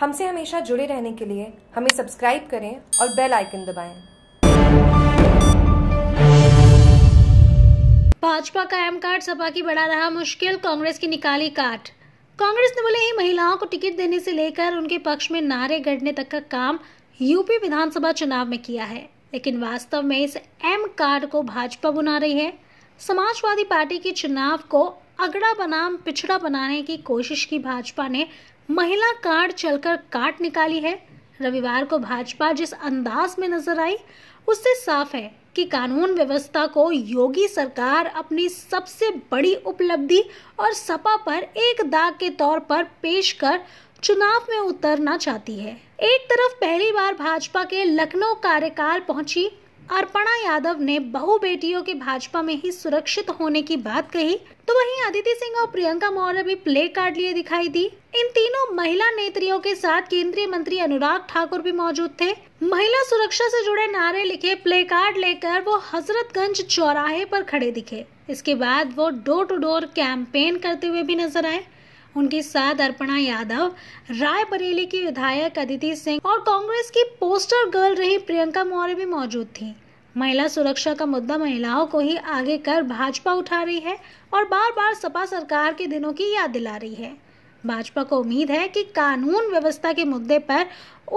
हमसे हमेशा जुड़े रहने के लिए हमें सब्सक्राइब करें और बेल आइकन दबाएं। भाजपा का एम कार्ड सपा की बढ़ा रहा मुश्किल कांग्रेस की निकाली काट कांग्रेस ने बोले ही महिलाओं को टिकट देने से लेकर उनके पक्ष में नारे गढ़ने तक का काम यूपी विधानसभा चुनाव में किया है लेकिन वास्तव में इस एम कार्ड को भाजपा बुना रही है समाजवादी पार्टी के चुनाव को अगड़ा बनाम पिछड़ा बनाने की कोशिश की भाजपा ने महिला कार्ड चलकर काट निकाली है रविवार को भाजपा जिस अंदाज में नजर आई उससे साफ है कि कानून व्यवस्था को योगी सरकार अपनी सबसे बड़ी उपलब्धि और सपा पर एक दाग के तौर पर पेश कर चुनाव में उतरना चाहती है एक तरफ पहली बार भाजपा के लखनऊ कार्यकाल पहुंची अर्पणा यादव ने बहु बेटियों के भाजपा में ही सुरक्षित होने की बात कही तो वहीं अदिति सिंह और प्रियंका मौर्य भी प्ले कार्ड लिए दिखाई दी इन तीनों महिला नेत्रियों के साथ केंद्रीय मंत्री अनुराग ठाकुर भी मौजूद थे महिला सुरक्षा से जुड़े नारे लिखे प्ले कार्ड लेकर वो हजरतगंज चौराहे पर खड़े दिखे इसके बाद वो डोर टू डोर कैंपेन करते हुए भी नजर आए उनके साथ अर्पणा यादव रायबरेली की विधायक अदिति सिंह और कांग्रेस की पोस्टर गर्ल रही प्रियंका मौर्य भी मौजूद थी महिला सुरक्षा का मुद्दा महिलाओं को ही आगे कर भाजपा उठा रही है और बार बार सपा सरकार के दिनों की याद दिला रही है भाजपा को उम्मीद है कि कानून व्यवस्था के मुद्दे पर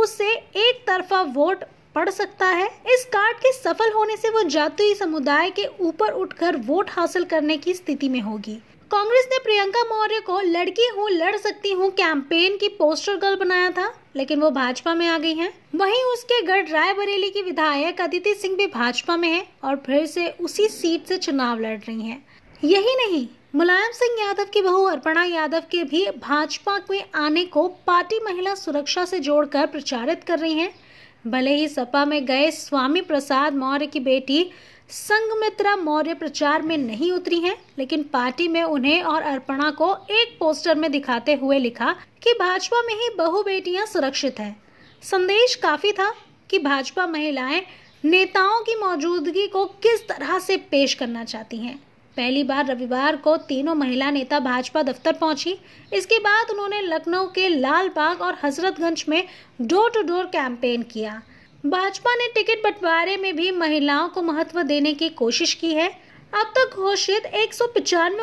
उससे एक तरफा वोट पड़ सकता है इस कार्ड के सफल होने से वो जाति समुदाय के ऊपर उठकर वोट हासिल करने की स्थिति में होगी कांग्रेस ने प्रियंका मौर्य को लड़की हूँ लड़ सकती हूँ कैंपेन की पोस्टर गर्ल बनाया था लेकिन वो भाजपा में आ गई हैं। वहीं उसके गढ़ रायबरेली की विधायक अदिति सिंह भी भाजपा में है और फिर से उसी सीट से चुनाव लड़ रही हैं। यही नहीं मुलायम सिंह यादव की बहू अर्पणा यादव के भी भाजपा में आने को पार्टी महिला सुरक्षा से जोड़कर प्रचारित कर रही हैं भले ही सपा में गए स्वामी प्रसाद मौर्य की बेटी संगमित्रा मौर्य प्रचार में नहीं उतरी हैं लेकिन पार्टी में उन्हें और अर्पणा को एक पोस्टर में दिखाते हुए लिखा कि भाजपा में ही बहु बेटियां सुरक्षित हैं संदेश काफ़ी था कि भाजपा महिलाएं नेताओं की मौजूदगी को किस तरह से पेश करना चाहती हैं पहली बार रविवार को तीनों महिला नेता भाजपा दफ्तर पहुंची इसके बाद उन्होंने लखनऊ के लाल बाग और हजरतगंज में डोर टू डोर कैंपेन किया भाजपा ने टिकट बंटवारे में भी महिलाओं को महत्व देने की कोशिश की है अब तक घोषित एक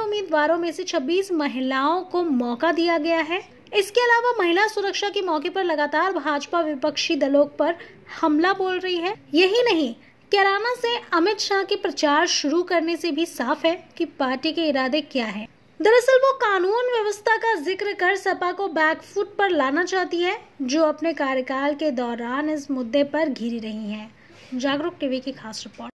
उम्मीदवारों में से 26 महिलाओं को मौका दिया गया है इसके अलावा महिला सुरक्षा के मौके पर लगातार भाजपा विपक्षी दलों पर हमला बोल रही है यही नहीं कैराना से अमित शाह के प्रचार शुरू करने से भी साफ है कि पार्टी के इरादे क्या हैं। दरअसल वो कानून व्यवस्था का जिक्र कर सपा को बैकफुट पर लाना चाहती है जो अपने कार्यकाल के दौरान इस मुद्दे पर घिरी रही है जागरूक टीवी की खास रिपोर्ट